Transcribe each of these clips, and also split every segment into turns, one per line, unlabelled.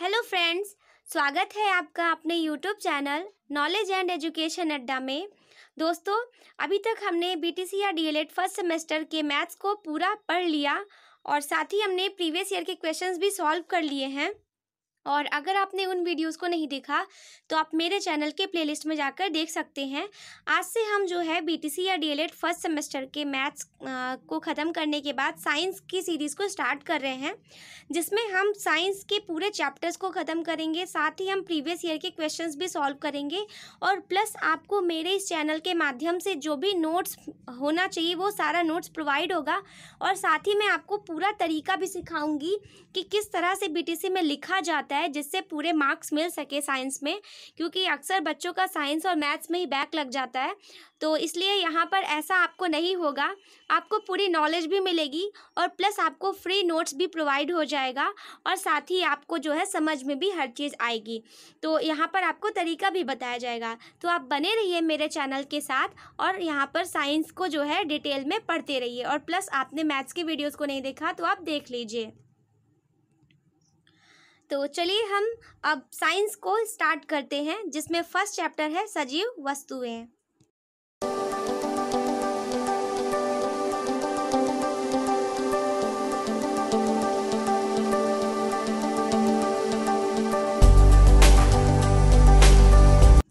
hello friends स्वागत है आपका अपने YouTube channel knowledge and education Adda में दोस्तों अभी तक हमने बीटीसी या डीएलएड फर्स्ट सेमेस्टर के मैथ्स को पूरा पढ़ लिया और साथ ही हमने प्रीवियस ईयर के क्वेश्चंस भी सॉल्व कर लिए हैं और अगर आपने उन वीडियोस को नहीं देखा तो आप मेरे चैनल के प्लेलिस्ट में जाकर देख सकते हैं आज से हम जो है बीटीसी या डीएलएड फर्स्ट सेमेस्टर के मैथ्स को ख़त्म करने के बाद साइंस की सीरीज़ को स्टार्ट कर रहे हैं जिसमें हम साइंस के पूरे चैप्टर्स को ख़त्म करेंगे साथ ही हम प्रीवियस ईयर के क्वेश्चन भी सॉल्व करेंगे और प्लस आपको मेरे इस चैनल के माध्यम से जो भी नोट्स होना चाहिए वो सारा नोट्स प्रोवाइड होगा और साथ ही मैं आपको पूरा तरीका भी सिखाऊंगी कि किस तरह से बी में लिखा जाता है जाता है जिससे पूरे मार्क्स मिल सके साइंस में क्योंकि अक्सर बच्चों का साइंस और मैथ्स में ही बैक लग जाता है तो इसलिए यहाँ पर ऐसा आपको नहीं होगा आपको पूरी नॉलेज भी मिलेगी और प्लस आपको फ्री नोट्स भी प्रोवाइड हो जाएगा और साथ ही आपको जो है समझ में भी हर चीज़ आएगी तो यहाँ पर आपको तरीका भी बताया जाएगा तो आप बने रहिए मेरे चैनल के साथ और यहाँ पर साइंस को जो है डिटेल में पढ़ते रहिए और प्लस आपने मैथ्स के वीडियोज़ को नहीं देखा तो आप देख लीजिए तो चलिए हम अब साइंस को स्टार्ट करते हैं जिसमें फर्स्ट चैप्टर है सजीव वस्तुएं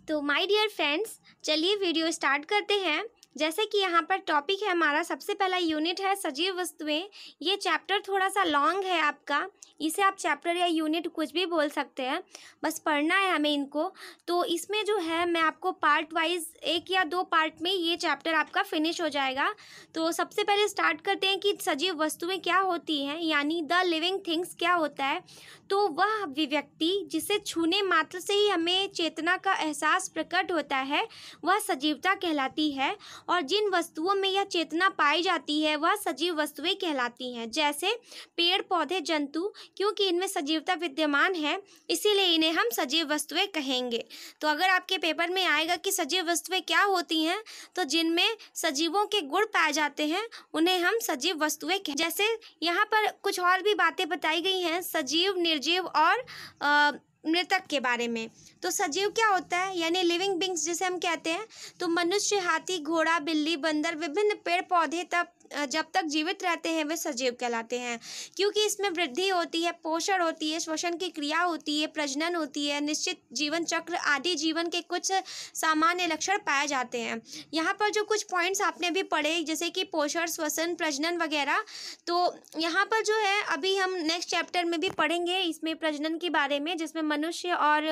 तो माय डियर फ्रेंड्स चलिए वीडियो स्टार्ट करते हैं जैसे कि यहाँ पर टॉपिक है हमारा सबसे पहला यूनिट है सजीव वस्तुएं ये चैप्टर थोड़ा सा लॉन्ग है आपका इसे आप चैप्टर या यूनिट कुछ भी बोल सकते हैं बस पढ़ना है हमें इनको तो इसमें जो है मैं आपको पार्ट वाइज एक या दो पार्ट में ये चैप्टर आपका फिनिश हो जाएगा तो सबसे पहले स्टार्ट करते हैं कि सजीव वस्तुएँ क्या होती हैं यानी द लिविंग थिंग्स क्या होता है तो वह अभिव्यक्ति जिसे छूने मात्र से ही हमें चेतना का एहसास प्रकट होता है वह सजीवता कहलाती है और जिन वस्तुओं में यह चेतना पाई जाती है वह सजीव वस्तुएं कहलाती हैं जैसे पेड़ पौधे जंतु क्योंकि इनमें सजीवता विद्यमान है इसीलिए इन्हें हम सजीव वस्तुएं कहेंगे तो अगर आपके पेपर में आएगा कि सजीव वस्तुएं क्या होती हैं तो जिनमें सजीवों के गुण पाए जाते हैं उन्हें हम सजीव वस्तुएं कह जैसे यहाँ पर कुछ और भी बातें बताई गई हैं सजीव निर्जीव और आ, मृतक के बारे में तो सजीव क्या होता है यानी लिविंग बींग्स जिसे हम कहते हैं तो मनुष्य हाथी घोड़ा बिल्ली बंदर विभिन्न पेड़ पौधे तब जब तक जीवित रहते हैं वे सजीव कहलाते हैं क्योंकि इसमें वृद्धि होती है पोषण होती है श्वसन की क्रिया होती है प्रजनन होती है निश्चित जीवन चक्र आदि जीवन के कुछ सामान्य लक्षण पाए जाते हैं यहाँ पर जो कुछ पॉइंट्स आपने भी पढ़े जैसे कि पोषण श्वसन प्रजनन वगैरह तो यहाँ पर जो है अभी हम नेक्स्ट चैप्टर में भी पढ़ेंगे इसमें प्रजनन के बारे में जिसमें मनुष्य और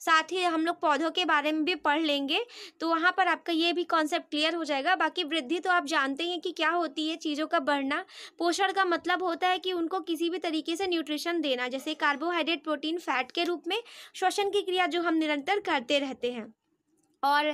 साथ ही हम लोग पौधों के बारे में भी पढ़ लेंगे तो वहाँ पर आपका ये भी कॉन्सेप्ट क्लियर हो जाएगा बाकी वृद्धि तो आप जानते हैं कि क्या होती होती है चीज़ों का बढ़ना पोषण का मतलब होता है कि उनको किसी भी तरीके से न्यूट्रिशन देना जैसे कार्बोहाइड्रेट प्रोटीन फैट के रूप में श्वसन की क्रिया जो हम निरंतर करते रहते हैं और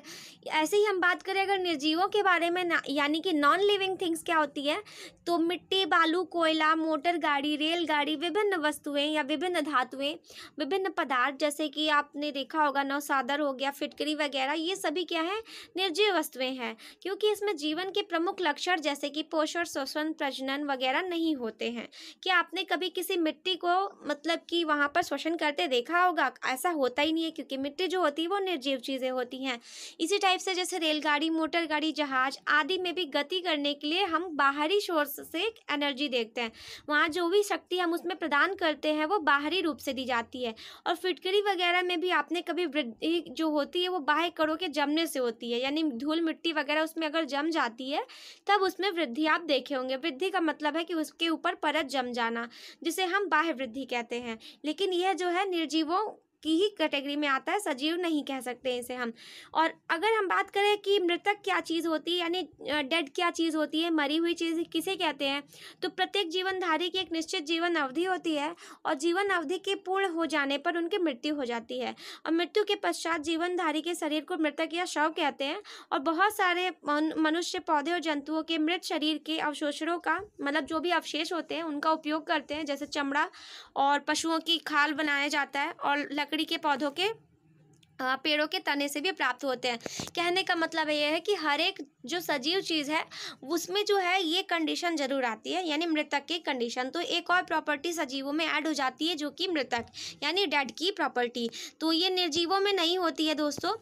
ऐसे ही हम बात करें अगर निर्जीवों के बारे में यानी कि नॉन लिविंग थिंग्स क्या होती है तो मिट्टी बालू कोयला मोटर गाड़ी रेलगाड़ी विभिन्न वस्तुएं या विभिन्न धातुएं विभिन्न पदार्थ जैसे कि आपने देखा होगा नौसादर हो गया फिटकरी वगैरह ये सभी क्या है निर्जीव वस्तुएं हैं क्योंकि इसमें जीवन के प्रमुख लक्षण जैसे कि पोषण शोषण प्रजनन वगैरह नहीं होते हैं क्या आपने कभी किसी मिट्टी को मतलब कि वहाँ पर श्वसन करते देखा होगा ऐसा होता ही नहीं है क्योंकि मिट्टी जो होती है वो निर्जीव चीज़ें होती हैं इसी टाइप से जैसे रेलगाड़ी मोटर गाड़ी जहाज आदि में भी गति करने के लिए हम बाहरी सोर्स से एनर्जी देखते हैं वहाँ जो भी शक्ति हम उसमें प्रदान करते हैं वो बाहरी रूप से दी जाती है और फिटकरी वगैरह में भी आपने कभी वृद्धि जो होती है वो बाह्य करो के जमने से होती है यानी धूल मिट्टी वगैरह उसमें अगर जम जाती है तब उसमें वृद्धि आप देखे होंगे वृद्धि का मतलब है कि उसके ऊपर परत जम जाना जिसे हम बाह्य वृद्धि कहते हैं लेकिन यह जो है निर्जीवों की ही कैटेगरी में आता है सजीव नहीं कह सकते इसे हम और अगर हम बात करें कि मृतक क्या चीज़ होती है यानी डेड क्या चीज़ होती है मरी हुई चीज़ किसे कहते हैं तो प्रत्येक जीवनधारी की एक निश्चित जीवन अवधि होती है और जीवन अवधि के पूर्ण हो जाने पर उनकी मृत्यु हो जाती है और मृत्यु के पश्चात जीवनधारी के शरीर को मृतक या शव कहते हैं और बहुत सारे मनुष्य पौधे और जंतुओं के मृत शरीर के अवशोषणों का मतलब जो भी अवशेष होते हैं उनका उपयोग करते हैं जैसे चमड़ा और पशुओं की खाल बनाया जाता है और लकड़ी के पौधों के पेड़ों के तने से भी प्राप्त होते हैं कहने का मतलब यह है कि हर एक जो सजीव चीज़ है उसमें जो है ये कंडीशन जरूर आती है यानी मृतक की कंडीशन तो एक और प्रॉपर्टी सजीवों में ऐड हो जाती है जो कि मृतक यानी डेड की प्रॉपर्टी तो ये निर्जीवों में नहीं होती है दोस्तों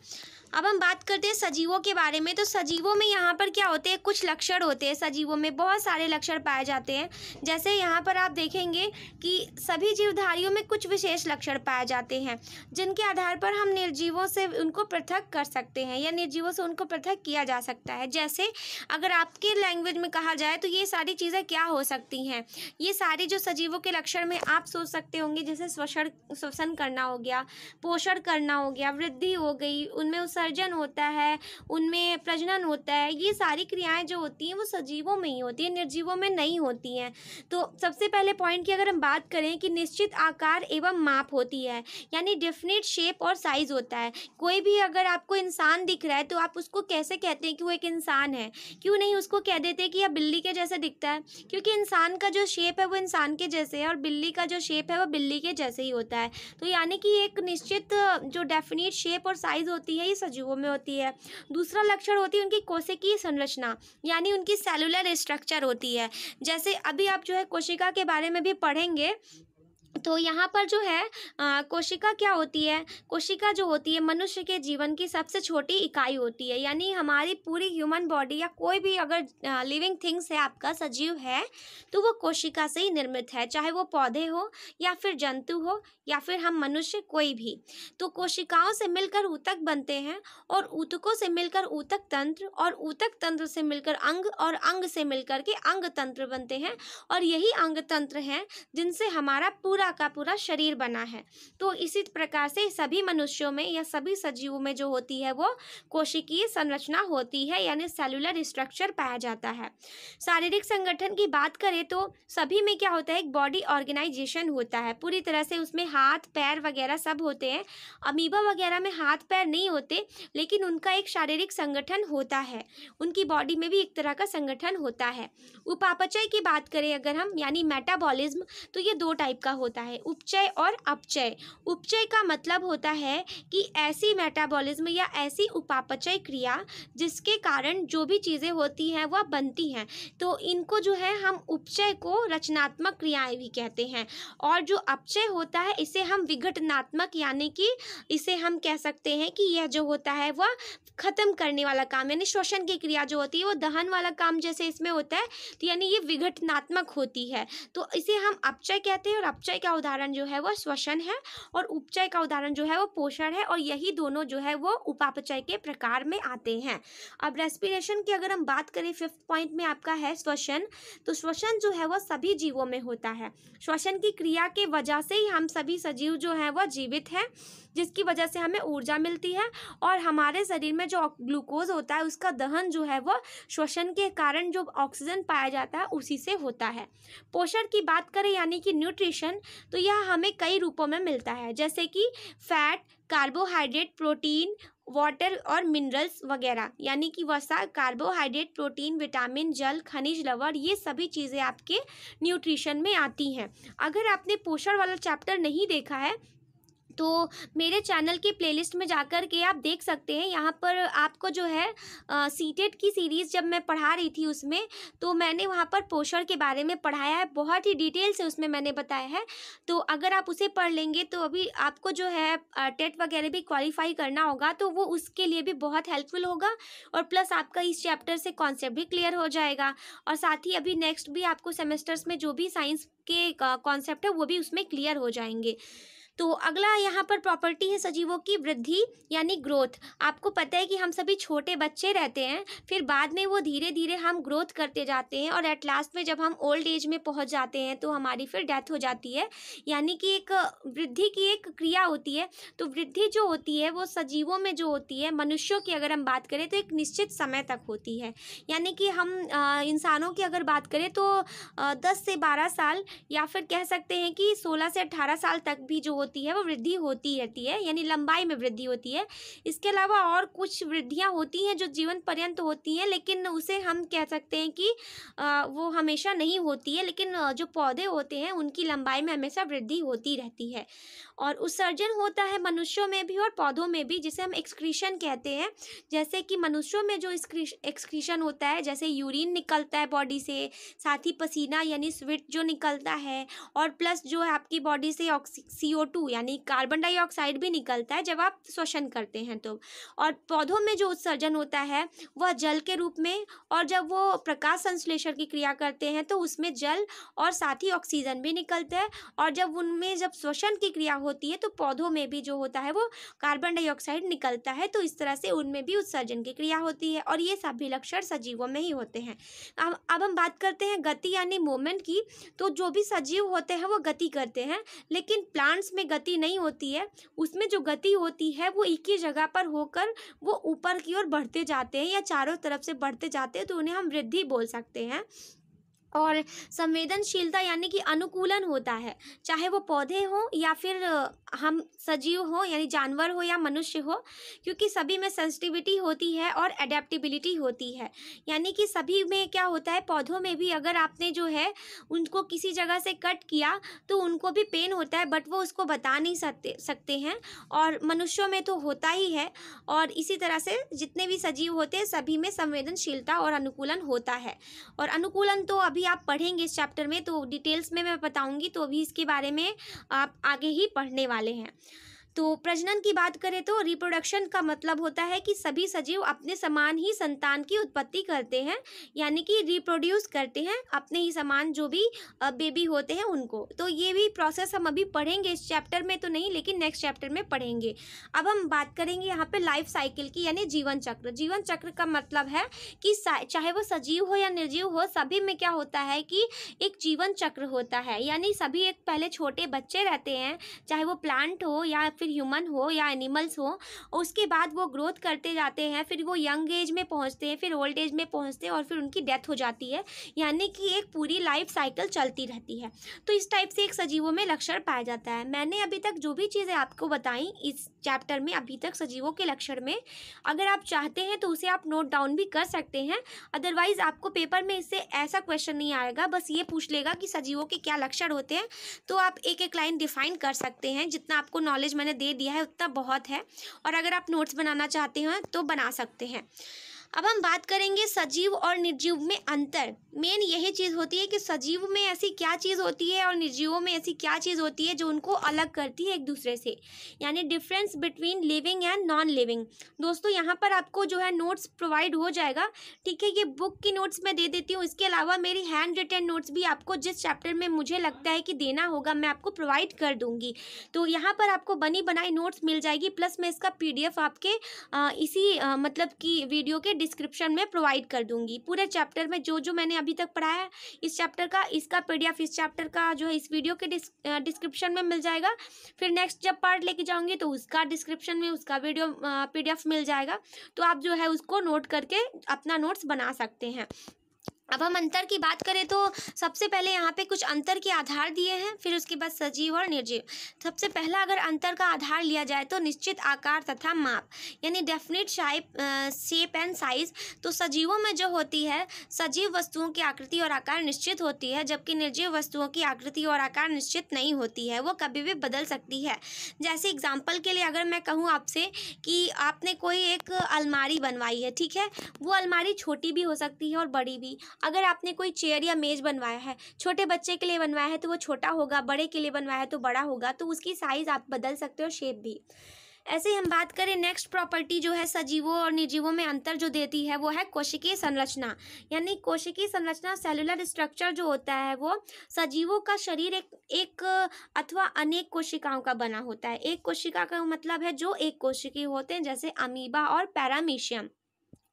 अब हम बात करते हैं सजीवों के बारे में तो सजीवों में यहाँ पर क्या होते हैं कुछ लक्षण होते हैं सजीवों में बहुत सारे लक्षण पाए जाते हैं जैसे यहाँ पर आप देखेंगे कि सभी जीवधारियों में कुछ विशेष लक्षण पाए जाते हैं जिनके आधार पर हम निर्जीवों से उनको पृथक कर सकते हैं या निर्जीवों से उनको पृथक किया जा सकता है जैसे अगर आपके लैंग्वेज में कहा जाए तो ये सारी चीज़ें क्या हो सकती हैं ये सारे जो सजीवों के लक्षण में आप सोच सकते होंगे जैसे श्वसन श्वसन करना हो गया पोषण करना हो गया वृद्धि हो गई उनमें उस उत्सर्जन होता है उनमें प्रजनन होता है ये सारी क्रियाएं जो होती हैं वो सजीवों में ही होती है निर्जीवों में नहीं होती हैं तो सबसे पहले पॉइंट की अगर हम बात करें कि निश्चित आकार एवं माप होती है यानी डेफिनेट शेप और साइज़ होता है कोई भी अगर आपको इंसान दिख रहा है तो आप उसको कैसे कहते हैं कि वो एक इंसान है क्यों नहीं उसको कह देते कि यह बिल्ली के जैसे दिखता है क्योंकि इंसान का जो शेप है वो इंसान के जैसे है और बिल्ली का जो शेप है वो बिल्ली के जैसे ही होता है तो यानी कि एक निश्चित जो डेफिनेट शेप और साइज़ होती है ये सजीवों में होती है दूसरा लक्षण होती है उनकी कोशिकीय संरचना यानी उनकी सेलुलर स्ट्रक्चर होती है जैसे अभी आप जो है कोशिका के बारे में भी पढ़ेंगे तो यहाँ पर जो है आ, कोशिका क्या होती है कोशिका जो होती है मनुष्य के जीवन की सबसे छोटी इकाई होती है यानी हमारी पूरी ह्यूमन बॉडी या कोई भी अगर आ, लिविंग थिंग्स है आपका सजीव है तो वो कोशिका से ही निर्मित है चाहे वो पौधे हो या फिर जंतु हो या फिर हम मनुष्य कोई भी तो कोशिकाओं से मिलकर ऊतक बनते हैं और ऊतकों से मिलकर ऊतक तंत्र और ऊतक तंत्र से मिलकर अंग और अंग से मिलकर के अंग तंत्र बनते हैं और यही अंग तंत्र हैं जिनसे हमारा पूरा पूरा का पूरा शरीर बना है तो इसी प्रकार से सभी मनुष्यों में या सभी सजीवों में जो होती है वो कोशिकीय संरचना होती है यानी सेलुलर स्ट्रक्चर पाया जाता है शारीरिक संगठन की बात करें तो सभी में क्या होता है एक बॉडी ऑर्गेनाइजेशन होता है पूरी तरह से उसमें हाथ पैर वगैरह सब होते हैं अमीबा वगैरह में हाथ पैर नहीं होते लेकिन उनका एक शारीरिक संगठन होता है उनकी बॉडी में भी एक तरह का संगठन होता है उपापचय की बात करें अगर हम यानी मेटाबॉलिज्म तो ये दो टाइप का होता होता है उपचय और अपचय उपचय का मतलब होता है कि ऐसी मेटाबॉलिज्म या ऐसी उपापचय क्रिया जिसके कारण जो भी चीज़ें होती हैं वह बनती हैं तो इनको जो है हम उपचय को रचनात्मक क्रियाएं भी कहते हैं और जो अपचय होता है इसे हम विघटनात्मक यानी कि इसे हम कह सकते हैं कि यह जो होता है वह ख़त्म करने वाला काम यानी श्वसन की क्रिया जो होती है वो दहन वाला काम जैसे इसमें होता है तो यानी ये विघटनात्मक होती है तो इसे हम अपचय कहते हैं और अपचय प्रत्यय का उदाहरण जो है वो श्वसन है और उपचय का उदाहरण जो है वो पोषण है और यही दोनों जो है वो उपापचय के प्रकार में आते हैं अब रेस्पिरेशन की अगर हम बात करें फिफ्थ पॉइंट में आपका है श्वसन तो श्वसन जो है वह सभी जीवों में होता है श्वसन की क्रिया के वजह से ही हम सभी सजीव जो है वह जीवित हैं जिसकी वजह से हमें ऊर्जा मिलती है और हमारे शरीर में जो ग्लूकोज होता है उसका दहन जो है वह श्वसन के कारण जो ऑक्सीजन पाया जाता है उसी से होता है पोषण की बात करें यानी कि न्यूट्रिशन तो यह हमें कई रूपों में मिलता है जैसे कि फैट कार्बोहाइड्रेट प्रोटीन वाटर और मिनरल्स वगैरह यानी कि वसा कार्बोहाइड्रेट प्रोटीन विटामिन जल खनिज लवण ये सभी चीज़ें आपके न्यूट्रिशन में आती हैं अगर आपने पोषण वाला चैप्टर नहीं देखा है तो मेरे चैनल की प्लेलिस्ट में जाकर के आप देख सकते हैं यहाँ पर आपको जो है सीटेट e की सीरीज़ जब मैं पढ़ा रही थी उसमें तो मैंने वहाँ पर पोषण के बारे में पढ़ाया है बहुत ही डिटेल से उसमें मैंने बताया है तो अगर आप उसे पढ़ लेंगे तो अभी आपको जो है टेट वगैरह भी क्वालिफाई करना होगा तो वो उसके लिए भी बहुत हेल्पफुल होगा और प्लस आपका इस चैप्टर से कॉन्सेप्ट भी क्लियर हो जाएगा और साथ ही अभी नेक्स्ट भी आपको सेमेस्टर्स में जो भी साइंस के कॉन्सेप्ट है वो भी उसमें क्लियर हो जाएंगे तो अगला यहाँ पर प्रॉपर्टी है सजीवों की वृद्धि यानी ग्रोथ आपको पता है कि हम सभी छोटे बच्चे रहते हैं फिर बाद में वो धीरे धीरे हम ग्रोथ करते जाते हैं और एट लास्ट में जब हम ओल्ड एज में पहुँच जाते हैं तो हमारी फिर डेथ हो जाती है यानी कि एक वृद्धि की एक क्रिया होती है तो वृद्धि जो होती है वो सजीवों में जो होती है मनुष्यों की अगर हम बात करें तो एक निश्चित समय तक होती है यानी कि हम इंसानों की अगर बात करें तो दस से बारह साल या फिर कह सकते हैं कि सोलह से अट्ठारह साल तक भी जो होती है वो वृद्धि होती रहती है यानी लंबाई में वृद्धि होती है इसके अलावा और कुछ वृद्धियाँ होती हैं जो जीवन पर्यंत होती हैं लेकिन उसे हम कह सकते हैं कि वो हमेशा नहीं होती है लेकिन जो पौधे होते हैं उनकी लंबाई में हमेशा वृद्धि होती रहती है और उत्सर्जन होता है मनुष्यों में भी और पौधों में भी जिसे हम एक्सक्रीशन कहते हैं जैसे कि मनुष्यों में जो एक्सक्रीशन होता है जैसे यूरिन निकलता है बॉडी से साथ ही पसीना यानी स्विट जो निकलता है और प्लस जो है आपकी बॉडी से ऑक्सी सी टू यानी कार्बन डाइऑक्साइड भी निकलता है जब आप श्वसन करते हैं तो और पौधों में जो उत्सर्जन होता है वह जल के रूप में और जब वो प्रकाश संश्लेषण की क्रिया करते हैं तो उसमें जल और साथ ही ऑक्सीजन भी निकलता है और जब उनमें जब श्वसन की क्रिया होती है तो पौधों में भी जो होता है वो कार्बन डाइऑक्साइड निकलता है तो इस तरह से उनमें भी उत्सर्जन की क्रिया होती है और ये सभी लक्षण सजीवों में ही होते हैं अब अब हम बात करते हैं गति यानी मोमेंट की तो जो भी सजीव होते हैं वो गति करते हैं लेकिन प्लांट्स में में गति नहीं होती है उसमें जो गति होती है वो एक ही जगह पर होकर वो ऊपर की ओर बढ़ते जाते हैं या चारों तरफ से बढ़ते जाते हैं तो उन्हें हम वृद्धि बोल सकते हैं और संवेदनशीलता यानी कि अनुकूलन होता है चाहे वो पौधे हो या फिर हम सजीव हो यानी जानवर हो या मनुष्य हो क्योंकि सभी में सेंसिटिविटी होती है और एडेप्टिबिलिटी होती है यानी कि सभी में क्या होता है पौधों में भी अगर आपने जो है उनको किसी जगह से कट किया तो उनको भी पेन होता है बट वो उसको बता नहीं सकते सकते हैं और मनुष्यों में तो होता ही है और इसी तरह से जितने भी सजीव होते हैं सभी में संवेदनशीलता और अनुकूलन होता है और अनुकूलन तो अभी अभी आप पढ़ेंगे इस चैप्टर में तो डिटेल्स में मैं बताऊंगी तो अभी इसके बारे में आप आगे ही पढ़ने वाले हैं तो प्रजनन की बात करें तो रिप्रोडक्शन का मतलब होता है कि सभी सजीव अपने समान ही संतान की उत्पत्ति करते हैं यानी कि रिप्रोड्यूस करते हैं अपने ही समान जो भी बेबी होते हैं उनको तो ये भी प्रोसेस हम अभी पढ़ेंगे इस चैप्टर में तो नहीं लेकिन नेक्स्ट चैप्टर में पढ़ेंगे अब हम बात करेंगे यहाँ पर लाइफ साइकिल की यानी जीवन चक्र जीवन चक्र का मतलब है कि चाहे वो सजीव हो या निर्जीव हो सभी में क्या होता है कि एक जीवन चक्र होता है यानी सभी एक पहले छोटे बच्चे रहते हैं चाहे वो प्लांट हो या फिर फिर ह्यूमन हो या एनिमल्स हो उसके बाद वो ग्रोथ करते जाते हैं फिर वो यंग एज में पहुंचते हैं फिर ओल्ड एज में पहुंचते हैं और फिर उनकी डेथ हो जाती है यानी कि एक पूरी लाइफ साइकिल चलती रहती है तो इस टाइप से एक सजीवों में लक्षण पाया जाता है मैंने अभी तक जो भी चीज़ें आपको बताई इस चैप्टर में अभी तक सजीवों के लक्षण में अगर आप चाहते हैं तो उसे आप नोट डाउन भी कर सकते हैं अदरवाइज़ आपको पेपर में इससे ऐसा क्वेश्चन नहीं आएगा बस ये पूछ लेगा कि सजीवों के क्या लक्षण होते हैं तो आप एक एक लाइन डिफाइन कर सकते हैं जितना आपको नॉलेज मैंने मैंने दे दिया है उतना बहुत है और अगर आप नोट्स बनाना चाहते हैं तो बना सकते हैं अब हम बात करेंगे सजीव और निर्जीव में अंतर मेन यही चीज़ होती है कि सजीव में ऐसी क्या चीज़ होती है और निर्जीवों में ऐसी क्या चीज़ होती है जो उनको अलग करती है एक दूसरे से यानी difference between living and non living दोस्तों यहाँ पर आपको जो है नोट्स प्रोवाइड हो जाएगा ठीक है ये बुक की नोट्स मैं दे देती हूँ इसके अलावा मेरी हैंड रिटर्न नोट्स भी आपको जिस चैप्टर में मुझे लगता है कि देना होगा मैं आपको प्रोवाइड कर दूँगी तो यहाँ पर आपको बनी बनाई नोट्स मिल जाएगी प्लस मैं इसका पी आपके इसी मतलब कि वीडियो के डिस्क्रिप्शन में प्रोवाइड कर दूंगी पूरे चैप्टर में जो जो मैंने अभी तक पढ़ाया है इस चैप्टर का इसका पीडीएफ इस चैप्टर का जो है इस वीडियो के डिस्क्रिप्शन में मिल जाएगा फिर नेक्स्ट जब पार्ट लेके जाऊंगी तो उसका डिस्क्रिप्शन में उसका वीडियो पी मिल जाएगा तो आप जो है उसको नोट करके अपना नोट्स बना सकते हैं अब हम अंतर की बात करें तो सबसे पहले यहाँ पे कुछ अंतर के आधार दिए हैं फिर उसके बाद सजीव और निर्जीव सबसे पहला अगर अंतर का आधार लिया जाए तो निश्चित आकार तथा माप यानी definite shape shape and size तो सजीवों में जो होती है सजीव वस्तुओं की आकृति और आकार निश्चित होती है जबकि निर्जीव वस्तुओं की आकृति और आकार निश्चित नहीं होती है वो कभी भी बदल सकती है जैसे एग्जाम्पल के लिए अगर मैं कहूँ आपसे कि आपने कोई एक अलमारी बनवाई है ठीक है वो अलमारी छोटी भी हो सकती है और बड़ी भी अगर आपने कोई चेयर या मेज़ बनवाया है छोटे बच्चे के लिए बनवाया है तो वो छोटा होगा बड़े के लिए बनवाया है तो बड़ा होगा तो उसकी साइज़ आप बदल सकते हो शेप भी ऐसे हम बात करें नेक्स्ट प्रॉपर्टी जो है सजीवों और निर्जीवों में अंतर जो देती है वो है कोशिकीय संरचना यानी कोशिकीय संरचना सेलुलर स्ट्रक्चर जो होता है वो सजीवों का शरीर एक एक अथवा अनेक कोशिकाओं का बना होता है एक कोशिका का मतलब है जो एक कोशिकीय होते हैं जैसे अमीबा और पैरामीशियम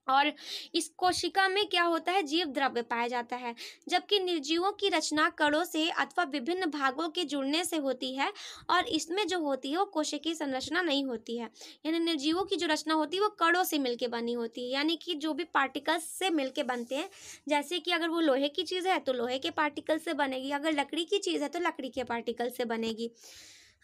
और इस कोशिका में क्या होता है जीव द्रव्य पाया जाता है जबकि निर्जीवों की रचना कणों से अथवा विभिन्न भागों के जुड़ने से होती है और इसमें जो होती है वो कोशिकीय संरचना नहीं होती है यानी निर्जीवों की जो रचना होती है वो कणों से मिलके बनी होती है यानी कि जो भी पार्टिकल्स से मिलके बनते हैं जैसे कि अगर वो लोहे की चीज़ है तो लोहे के पार्टिकल से बनेगी अगर लकड़ी की चीज़ है तो लकड़ी के पार्टिकल से बनेगी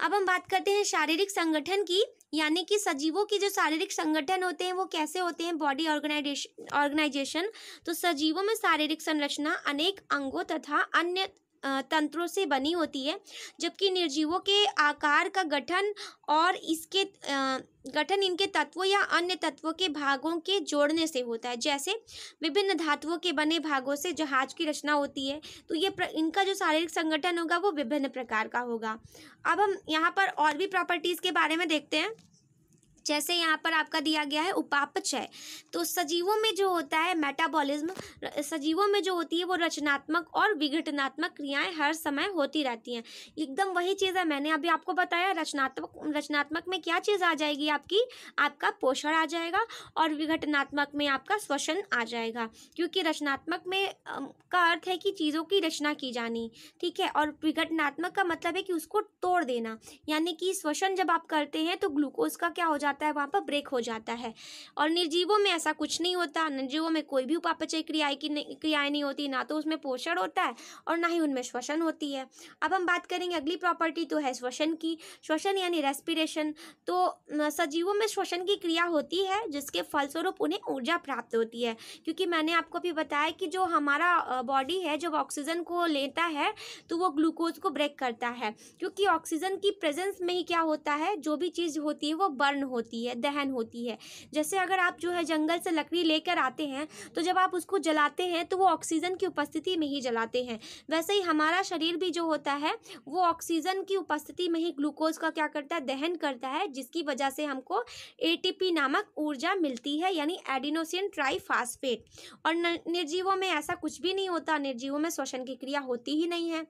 अब हम बात करते हैं शारीरिक संगठन की यानी कि सजीवों की जो शारीरिक संगठन होते हैं वो कैसे होते हैं बॉडी ऑर्गेनाइजेशन ऑर्गेनाइजेशन तो सजीवों में शारीरिक संरचना अनेक अंगों तथा अन्य तंत्रों से बनी होती है जबकि निर्जीवों के आकार का गठन और इसके गठन इनके तत्वों या अन्य तत्वों के भागों के जोड़ने से होता है जैसे विभिन्न धातुओं के बने भागों से जहाज की रचना होती है तो ये प्र, इनका जो शारीरिक संगठन होगा वो विभिन्न प्रकार का होगा अब हम यहाँ पर और भी प्रॉपर्टीज़ के बारे में देखते हैं जैसे यहाँ पर आपका दिया गया है उपापचय तो सजीवों में जो होता है मेटाबॉलिज्म सजीवों में जो होती है वो रचनात्मक और विघटनात्मक क्रियाएं हर समय होती रहती हैं एकदम वही चीज़ है मैंने अभी आपको बताया रचनात्मक रचनात्मक में क्या चीज़ आ जाएगी आपकी आपका पोषण आ जाएगा और विघटनात्मक में आपका श्वसन आ जाएगा क्योंकि रचनात्मक में का अर्थ है कि चीज़ों की रचना की जानी ठीक है और विघटनात्मक का मतलब है कि उसको तोड़ देना यानी कि श्वसन जब आप करते हैं तो ग्लूकोज का क्या हो जाता जाता है वहाँ पर ब्रेक हो जाता है और निर्जीवों में ऐसा कुछ नहीं होता निर्जीवों में कोई भी उपापचय क्रियाएँ की क्रियाएँ नहीं होती ना तो उसमें पोषण होता है और ना ही उनमें श्वसन होती है अब हम बात करेंगे अगली प्रॉपर्टी तो है श्वसन की श्वसन यानी रेस्पिरेशन तो सजीवों में श्वसन की क्रिया होती है जिसके फलस्वरूप उन्हें ऊर्जा प्राप्त होती है क्योंकि मैंने आपको भी बताया कि जो हमारा बॉडी है जब ऑक्सीजन को लेता है तो वो ग्लूकोज को ब्रेक करता है क्योंकि ऑक्सीजन की प्रेजेंस में ही क्या होता है जो भी चीज़ होती है वो बर्न होती होती है दहन होती है जैसे अगर आप जो है जंगल से लकड़ी लेकर आते हैं तो जब आप उसको जलाते हैं तो वो ऑक्सीजन की उपस्थिति में ही जलाते हैं वैसे ही हमारा शरीर भी जो होता है वो ऑक्सीजन की उपस्थिति में ही ग्लूकोज का क्या करता है दहन करता है जिसकी वजह से हमको ए नामक ऊर्जा मिलती है यानी एडिनोसिन ट्राईफास्फेट और निर्जीवों में ऐसा कुछ भी नहीं होता निर्जीवों में श्वसन की क्रिया होती ही नहीं है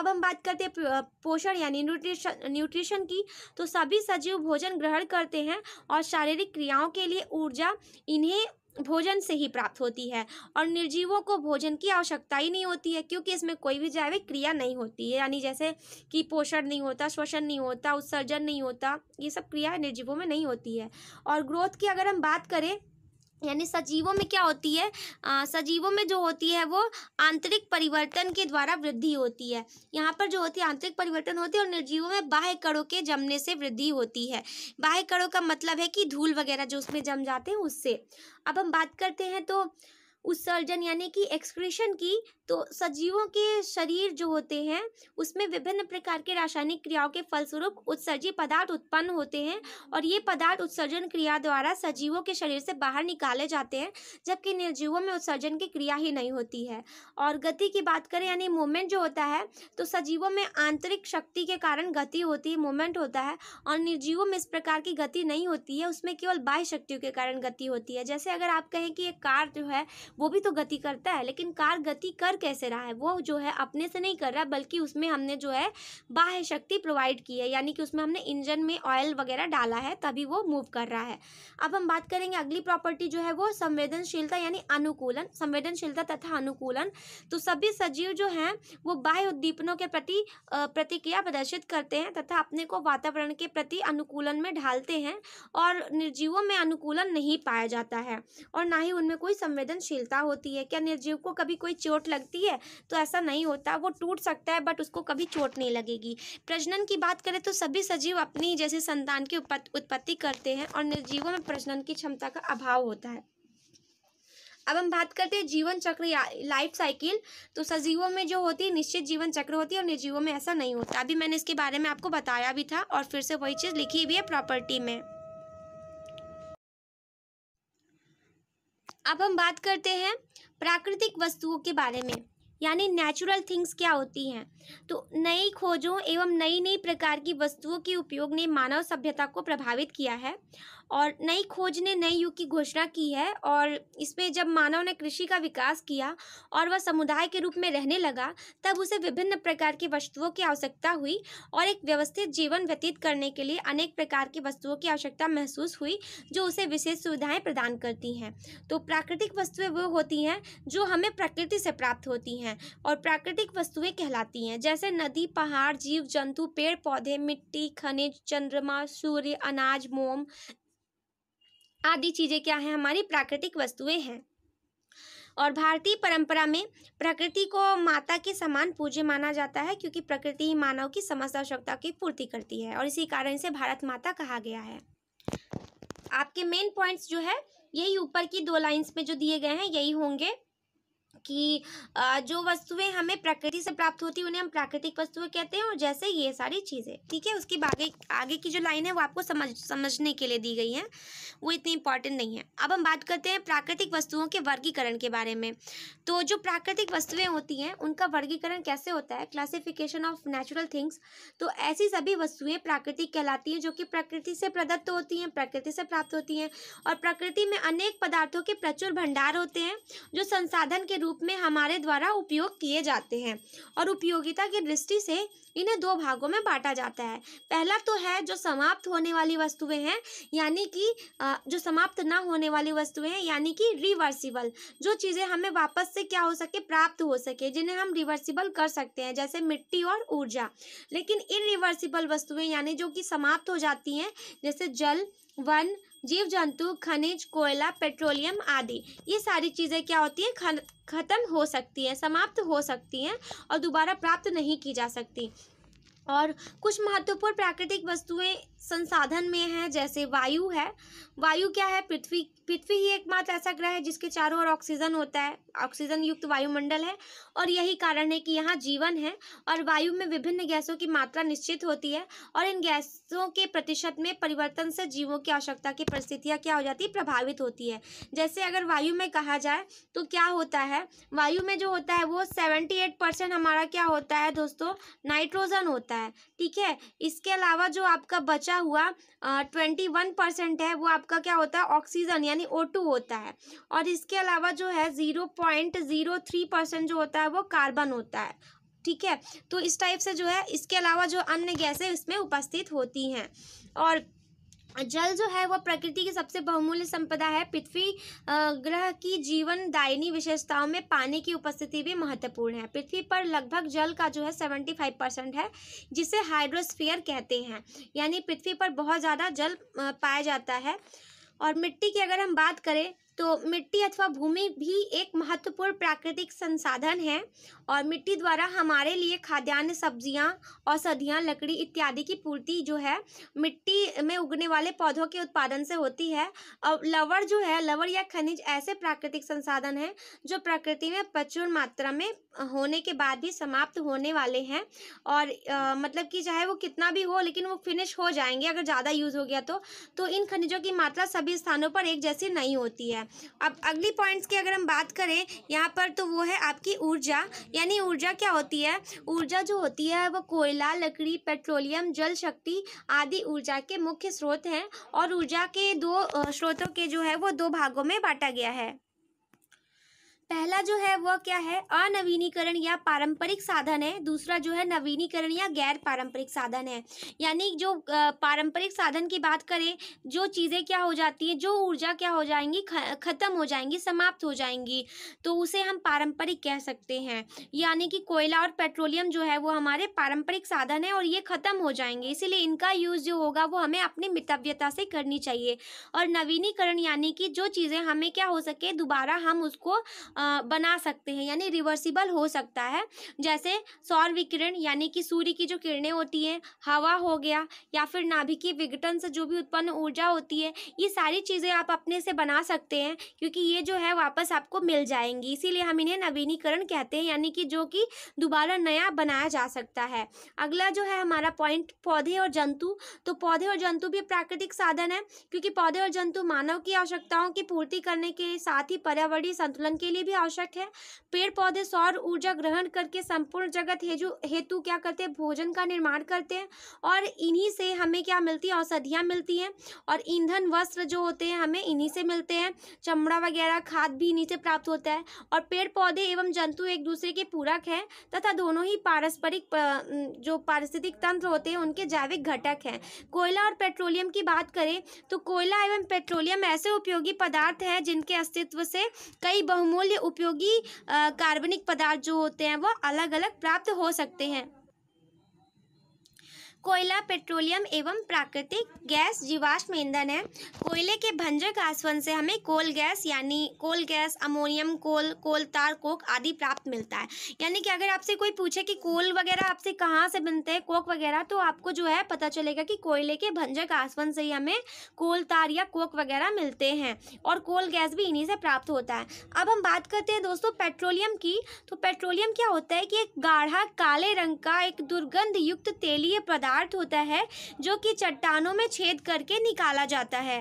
अब हम बात करते हैं पोषण यानी न्यूट्रिशन न्यूट्रिशन की तो सभी सजीव भोजन ग्रहण करते हैं पोषण और शारीरिक क्रियाओं के लिए ऊर्जा इन्हें भोजन से ही प्राप्त होती है और निर्जीवों को भोजन की आवश्यकता ही नहीं होती है क्योंकि इसमें कोई भी जैविक क्रिया नहीं होती है यानी जैसे कि पोषण नहीं होता श्वसन नहीं होता उत्सर्जन नहीं होता ये सब क्रिया निर्जीवों में नहीं होती है और ग्रोथ की अगर हम बात करें यानी सजीवों में क्या होती है आ, सजीवों में जो होती है वो आंतरिक परिवर्तन के द्वारा वृद्धि होती है यहाँ पर जो होती है आंतरिक परिवर्तन होती है और निर्जीवों में बाह्य कणों के जमने से वृद्धि होती है बाह्य कणों का मतलब है कि धूल वगैरह जो उसमें जम जाते हैं उससे अब हम बात करते हैं तो उत्सर्जन यानी कि एक्सक्रीशन की तो सजीवों के शरीर जो होते हैं उसमें विभिन्न प्रकार के रासायनिक क्रियाओं के फलस्वरूप उत्सर्जी पदार्थ उत्पन्न होते हैं और ये पदार्थ उत्सर्जन क्रिया द्वारा सजीवों के शरीर से बाहर निकाले जाते हैं जबकि निर्जीवों में उत्सर्जन की क्रिया ही नहीं होती है और गति की बात करें यानी मूवमेंट जो होता है तो सजीवों में आंतरिक शक्ति के कारण गति होती है मूवमेंट होता है और निर्जीवों में इस प्रकार की गति नहीं होती है उसमें केवल बाह्य शक्तियों के कारण गति होती है जैसे अगर आप कहें कि ये कार जो है वो भी तो गति करता है लेकिन कार गति कर कर कैसे रहा है वो जो है अपने से नहीं कर रहा बल्कि उसमें हमने जो है बाह्य शक्ति प्रोवाइड की है यानी कि उसमें हमने इंजन में ऑयल वगैरह डाला है तभी वो मूव कर रहा है अब हम बात करेंगे अगली प्रॉपर्टी जो है वो संवेदनशीलता यानी अनुकूलन संवेदनशीलता तथा अनुकूलन तो सभी सजीव जो हैं वो बाह्य उद्दीपनों के प्रति प्रतिक्रिया प्रदर्शित करते हैं तथा अपने को वातावरण के प्रति अनुकूलन में ढालते हैं और निर्जीवों में अनुकूलन नहीं पाया जाता है और ना ही उनमें कोई संवेदनशीलता होती है क्या निर्जीव को कभी कोई चोट लग करती है तो ऐसा नहीं होता वो टूट सकता है बट उसको कभी चोट नहीं लगेगी प्रजनन की बात करें तो सभी सजीव अपनी जैसे संतान की उत्पत्ति करते हैं और निर्जीवों में प्रजनन की क्षमता का अभाव होता है अब हम बात करते हैं जीवन चक्र या लाइफ साइकिल तो सजीवों में जो होती है निश्चित जीवन चक्र होती है और निर्जीवों में ऐसा नहीं होता अभी मैंने इसके बारे में आपको बताया भी था और फिर से वही चीज़ लिखी भी है प्रॉपर्टी में अब हम बात करते हैं प्राकृतिक वस्तुओं के बारे में यानी नेचुरल थिंग्स क्या होती हैं तो नई खोजों एवं नई नई प्रकार की वस्तुओं के उपयोग ने मानव सभ्यता को प्रभावित किया है और नई खोज ने नए युग की घोषणा की है और इसमें जब मानव ने कृषि का विकास किया और वह समुदाय के रूप में रहने लगा तब उसे विभिन्न प्रकार की वस्तुओं की आवश्यकता हुई और एक व्यवस्थित जीवन व्यतीत करने के लिए अनेक प्रकार की वस्तुओं की आवश्यकता महसूस हुई जो उसे विशेष सुविधाएं प्रदान करती हैं तो प्राकृतिक वस्तुएं वो होती हैं जो हमें प्रकृति से प्राप्त होती हैं और प्राकृतिक वस्तुएं कहलाती हैं जैसे नदी पहाड़ जीव जंतु पेड़ पौधे मिट्टी खनिज चंद्रमा सूर्य अनाज मोम आदि चीज़ें क्या हैं हमारी प्राकृतिक वस्तुएं हैं और भारतीय परंपरा में प्रकृति को माता के समान पूज्य माना जाता है क्योंकि प्रकृति ही मानव की समस्त आवश्यकता की पूर्ति करती है और इसी कारण से भारत माता कहा गया है आपके मेन पॉइंट्स जो है यही ऊपर की दो लाइंस में जो दिए गए हैं यही होंगे कि जो वस्तुएं हमें प्रकृति से प्राप्त होती है उन्हें हम प्राकृतिक वस्तुएं कहते हैं और जैसे ये सारी चीज़ें ठीक है उसकी आगे आगे की जो लाइन है वो आपको समझ समझने के लिए दी गई है वो इतनी इंपॉर्टेंट नहीं है अब हम बात करते हैं प्राकृतिक वस्तुओं के वर्गीकरण के बारे में तो जो प्राकृतिक वस्तुएँ होती हैं उनका वर्गीकरण कैसे होता है क्लासिफिकेशन ऑफ नेचुरल थिंग्स तो ऐसी सभी वस्तुएँ प्राकृतिक कहलाती हैं जो कि प्रकृति से प्रदत्त होती हैं प्रकृति से प्राप्त होती हैं और प्रकृति में अनेक पदार्थों के प्रचुर भंडार होते हैं जो संसाधन के रूप रूप में हमारे द्वारा उपयोग किए जाते हैं और उपयोगिता की दृष्टि से इन्हें दो भागों में बांटा जाता है पहला तो है जो समाप्त होने वाली वस्तुएं हैं यानी कि जो समाप्त ना होने वाली वस्तुएं हैं यानी कि रिवर्सिबल जो चीज़ें हमें वापस से क्या हो सके प्राप्त हो सके जिन्हें हम रिवर्सिबल कर सकते हैं जैसे मिट्टी और ऊर्जा लेकिन रिवर्सिबल वस्तुएं यानी जो कि समाप्त हो जाती हैं जैसे जल वन जीव जंतु खनिज कोयला पेट्रोलियम आदि ये सारी चीज़ें क्या होती हैं ख़त्म हो सकती हैं समाप्त हो सकती हैं और दोबारा प्राप्त नहीं की जा सकती और कुछ महत्वपूर्ण प्राकृतिक वस्तुएं संसाधन में है जैसे वायु है वायु क्या है पृथ्वी पृथ्वी ही एकमात्र ऐसा ग्रह है जिसके चारों ओर ऑक्सीजन होता है ऑक्सीजन युक्त वायुमंडल है और यही कारण है कि यहाँ जीवन है और वायु में विभिन्न गैसों की मात्रा निश्चित होती है और इन गैसों के प्रतिशत में परिवर्तन से जीवों की आवश्यकता की परिस्थितियाँ क्या हो जाती है प्रभावित होती है जैसे अगर वायु में कहा जाए तो क्या होता है वायु में जो होता है वो सेवेंटी एट परसेंट हमारा क्या होता है दोस्तों नाइट्रोजन होता है ठीक है इसके अलावा जो आपका बचा क्या हुआ ट्वेंटी वन परसेंट है वो आपका क्या होता है ऑक्सीजन यानी ओ टू होता है और इसके अलावा जो है zero point zero three percent जो होता है वो कार्बन होता है ठीक है तो इस टाइप से जो है इसके अलावा जो अन्य गैसें इसमें उपस्थित होती हैं और जल जो है वह प्रकृति की सबसे बहुमूल्य संपदा है पृथ्वी ग्रह की जीवन दायनी विशेषताओं में पानी की उपस्थिति भी महत्वपूर्ण है पृथ्वी पर लगभग जल का जो है सेवेंटी फाइव परसेंट है जिसे हाइड्रोस्फीयर कहते हैं यानी पृथ्वी पर बहुत ज़्यादा जल पाया जाता है और मिट्टी की अगर हम बात करें तो मिट्टी अथवा भूमि भी एक महत्वपूर्ण प्राकृतिक संसाधन है और मिट्टी द्वारा हमारे लिए खाद्यान्न सब्जियां औषधियां लकड़ी इत्यादि की पूर्ति जो है मिट्टी में उगने वाले पौधों के उत्पादन से होती है और लवड़ जो है लवड़ या खनिज ऐसे प्राकृतिक संसाधन हैं जो प्रकृति में प्रचुर मात्रा में होने के बाद ही समाप्त होने वाले हैं और आ, मतलब कि चाहे वो कितना भी हो लेकिन वो फिनिश हो जाएंगे अगर ज़्यादा यूज़ हो गया तो तो इन खनिजों की मात्रा सभी स्थानों पर एक जैसी नहीं होती है अब अगली पॉइंट्स की अगर हम बात करें यहाँ पर तो वो है आपकी ऊर्जा यानी ऊर्जा क्या होती है ऊर्जा जो होती है वो कोयला लकड़ी पेट्रोलियम जल शक्ति आदि ऊर्जा के मुख्य स्रोत हैं और ऊर्जा के दो स्रोतों के जो है वो दो भागों में बांटा गया है पहला जो है वह क्या है अनवीनीकरण या पारंपरिक साधन है दूसरा जो है नवीनीकरण या गैर पारंपरिक साधन है यानी जो पारंपरिक साधन की बात करें जो चीज़ें क्या हो जाती हैं जो ऊर्जा क्या हो जाएंगी ख़त्म हो जाएंगी समाप्त हो जाएंगी तो उसे हम पारंपरिक कह सकते हैं यानी कि कोयला और पेट्रोलियम जो है वो हमारे पारंपरिक साधन है और ये ख़त्म हो जाएंगे इसीलिए इनका यूज़ जो होगा वो हमें अपनी मितव्यता से करनी चाहिए और नवीनीकरण यानी कि जो चीज़ें हमें क्या हो सके दोबारा हम उसको बना सकते हैं यानी रिवर्सिबल हो सकता है जैसे सौर विकिरण यानी कि सूर्य की जो किरणें होती हैं हवा हो गया या फिर नाभिकीय विघटन से जो भी उत्पन्न ऊर्जा होती है ये सारी चीज़ें आप अपने से बना सकते हैं क्योंकि ये जो है वापस आपको मिल जाएंगी इसीलिए हम इन्हें नवीनीकरण कहते हैं यानी कि जो कि दोबारा नया बनाया जा सकता है अगला जो है हमारा पॉइंट पौधे और जंतु तो पौधे और जंतु भी प्राकृतिक साधन है क्योंकि पौधे और जंतु मानव की आवश्यकताओं की पूर्ति करने के साथ ही पर्यावरणीय संतुलन के लिए भी आवश्यक है पेड़ पौधे सौर ऊर्जा ग्रहण करके संपूर्ण जगत हेजु हेतु क्या करते हैं भोजन का निर्माण करते हैं और इन्हीं से हमें क्या मिलती है औषधियाँ मिलती हैं और ईंधन वस्त्र जो होते हैं हमें इन्हीं से मिलते हैं चमड़ा वगैरह खाद भी इन्हीं से प्राप्त होता है और पेड़ पौधे एवं जंतु एक दूसरे के पूरक हैं तथा दोनों ही पारस्परिक जो पारिस्थितिक तंत्र होते हैं उनके जैविक घटक हैं कोयला और पेट्रोलियम की बात करें तो कोयला एवं पेट्रोलियम ऐसे उपयोगी पदार्थ हैं जिनके अस्तित्व से कई बहुमूल्य उपयोगी कार्बनिक पदार्थ जो होते हैं वो अलग अलग प्राप्त हो सकते हैं कोयला पेट्रोलियम एवं प्राकृतिक गैस जीवाश्म ईंधन है कोयले के भंजर आसवन से हमें कोल गैस यानी कोल गैस अमोनियम कोल कोल तार कोक आदि प्राप्त मिलता है यानी कि अगर आपसे कोई पूछे कि कोल वगैरह आपसे कहाँ से बनते हैं कोक वगैरह तो आपको जो है पता चलेगा कि कोयले के भंजक आसवन से ही हमें कोल तार या कोक वगैरह मिलते हैं और कोल गैस भी इन्हीं से प्राप्त होता है अब हम बात करते हैं दोस्तों पेट्रोलियम की तो पेट्रोलियम क्या होता है कि एक गाढ़ा काले रंग का एक दुर्गंध युक्त तेलीय पदार्थ पदार्थ होता है जो कि चट्टानों में छेद करके निकाला जाता है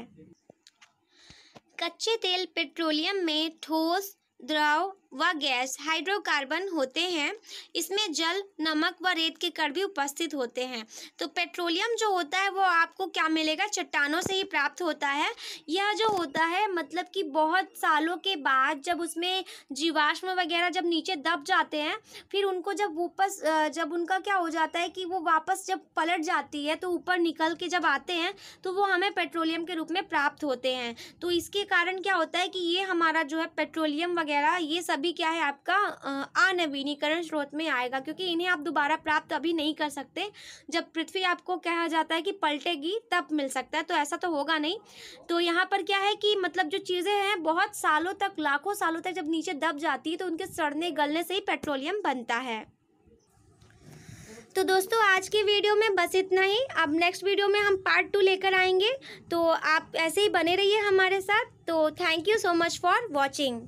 कच्चे तेल पेट्रोलियम में ठोस द्रव व गैस हाइड्रोकार्बन होते हैं इसमें जल नमक व रेत के कण भी उपस्थित होते हैं तो पेट्रोलियम जो होता है वो आपको क्या मिलेगा चट्टानों से ही प्राप्त होता है यह जो होता है मतलब कि बहुत सालों के बाद जब उसमें जीवाश्म वगैरह जब नीचे दब जाते हैं फिर उनको जब वापस जब उनका क्या हो जाता है कि वो वापस जब पलट जाती है तो ऊपर निकल के जब आते हैं तो वो हमें पेट्रोलियम के रूप में प्राप्त होते हैं तो इसके कारण क्या होता है कि ये हमारा जो है पेट्रोलियम वगैरह ये सभी सभी क्या है आपका अनवीनीकरण स्रोत में आएगा क्योंकि इन्हें आप दोबारा प्राप्त अभी नहीं कर सकते जब पृथ्वी आपको कहा जाता है कि पलटेगी तब मिल सकता है तो ऐसा तो होगा नहीं तो यहाँ पर क्या है कि मतलब जो चीज़ें हैं बहुत सालों तक लाखों सालों तक जब नीचे दब जाती है तो उनके सड़ने गलने से ही पेट्रोलियम बनता है तो दोस्तों आज की वीडियो में बस इतना ही अब नेक्स्ट वीडियो में हम पार्ट टू लेकर आएंगे तो आप ऐसे ही बने रहिए हमारे साथ तो thank you so much for watching